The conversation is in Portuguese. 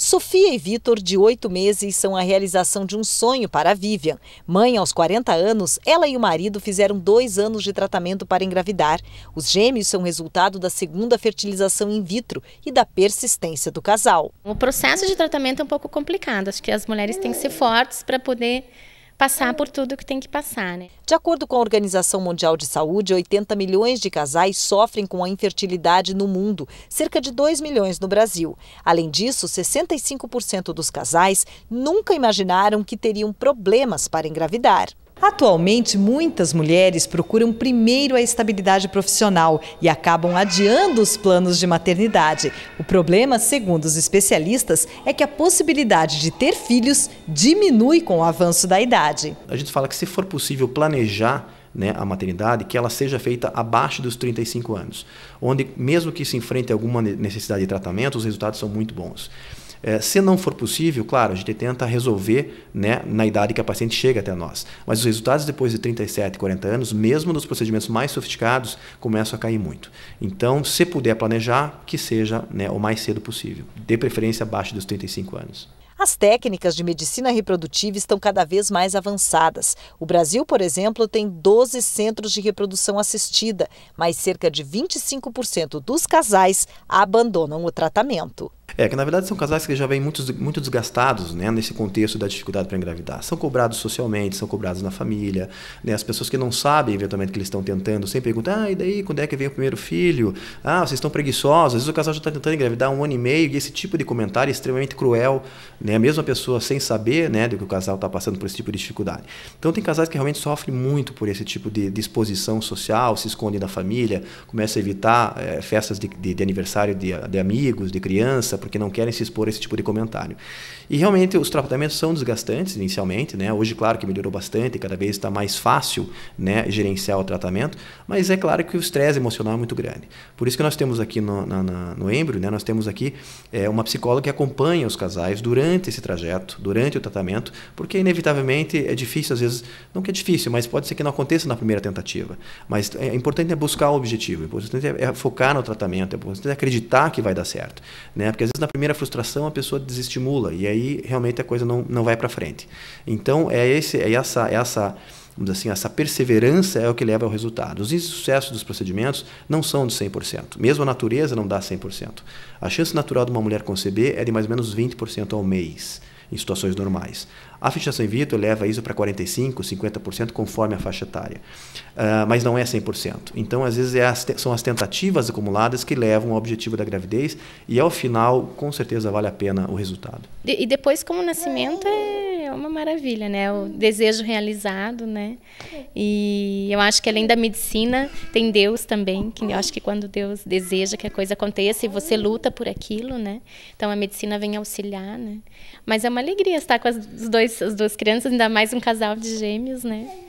Sofia e Vitor, de oito meses, são a realização de um sonho para a Vivian. Mãe aos 40 anos, ela e o marido fizeram dois anos de tratamento para engravidar. Os gêmeos são resultado da segunda fertilização in vitro e da persistência do casal. O processo de tratamento é um pouco complicado. Acho que as mulheres têm que ser fortes para poder passar por tudo que tem que passar, né? De acordo com a Organização Mundial de Saúde, 80 milhões de casais sofrem com a infertilidade no mundo, cerca de 2 milhões no Brasil. Além disso, 65% dos casais nunca imaginaram que teriam problemas para engravidar. Atualmente, muitas mulheres procuram primeiro a estabilidade profissional e acabam adiando os planos de maternidade. O problema, segundo os especialistas, é que a possibilidade de ter filhos diminui com o avanço da idade. A gente fala que se for possível planejar né, a maternidade, que ela seja feita abaixo dos 35 anos, onde mesmo que se enfrente alguma necessidade de tratamento, os resultados são muito bons. É, se não for possível, claro, a gente tenta resolver né, na idade que a paciente chega até nós. Mas os resultados depois de 37, 40 anos, mesmo nos procedimentos mais sofisticados, começam a cair muito. Então, se puder planejar, que seja né, o mais cedo possível, de preferência abaixo dos 35 anos. As técnicas de medicina reprodutiva estão cada vez mais avançadas. O Brasil, por exemplo, tem 12 centros de reprodução assistida, mas cerca de 25% dos casais abandonam o tratamento. É, que na verdade são casais que já vêm muito, muito desgastados né, nesse contexto da dificuldade para engravidar. São cobrados socialmente, são cobrados na família. Né? As pessoas que não sabem eventualmente que eles estão tentando sempre perguntam: ah, e daí quando é que vem o primeiro filho? Ah, vocês estão preguiçosos. Às vezes o casal já está tentando engravidar um ano e meio e esse tipo de comentário é extremamente cruel. Né? Mesmo a pessoa sem saber né, do que o casal está passando por esse tipo de dificuldade. Então tem casais que realmente sofrem muito por esse tipo de, disposição social, se escondem da família, começam a evitar é, festas de, de, de aniversário de amigos, de criança, porque não querem se expor a esse tipo de comentário. E realmente os tratamentos são desgastantes inicialmente, né? Hoje, claro que melhorou bastante, cada vez está mais fácil né, gerenciar o tratamento, mas é claro que o estresse emocional é muito grande. Por isso que nós temos aqui no, na, na, no Embrio, né, nós temos aqui é, uma psicóloga que acompanha os casais durante esse trajeto, durante o tratamento, porque inevitavelmente é difícil, às vezes, não que é difícil, mas pode ser que não aconteça na primeira tentativa. Mas é, é importante é buscar o objetivo, é importante é, é focar no tratamento, é importante é acreditar que vai dar certo. Né? Porque às vezes na primeira frustração a pessoa desestimula e aí realmente a coisa não, não vai para frente. Então é esse é essa é essa vamos assim, essa perseverança é o que leva ao resultado. Os insucessos dos procedimentos não são de 100%. Mesmo a natureza não dá 100%. A chance natural de uma mulher conceber é de mais ou menos 20% ao mês em situações normais. A fixação in vitro leva isso para 45%, 50% conforme a faixa etária, uh, mas não é 100%. Então, às vezes, é as são as tentativas acumuladas que levam ao objetivo da gravidez e, ao final, com certeza, vale a pena o resultado. E, e depois, como o nascimento, é é uma maravilha, né? O hum. desejo realizado, né? E eu acho que além da medicina, tem Deus também, que eu acho que quando Deus deseja que a coisa aconteça e você luta por aquilo, né? Então a medicina vem auxiliar, né? Mas é uma alegria estar com as, dois, as duas crianças, ainda mais um casal de gêmeos, né?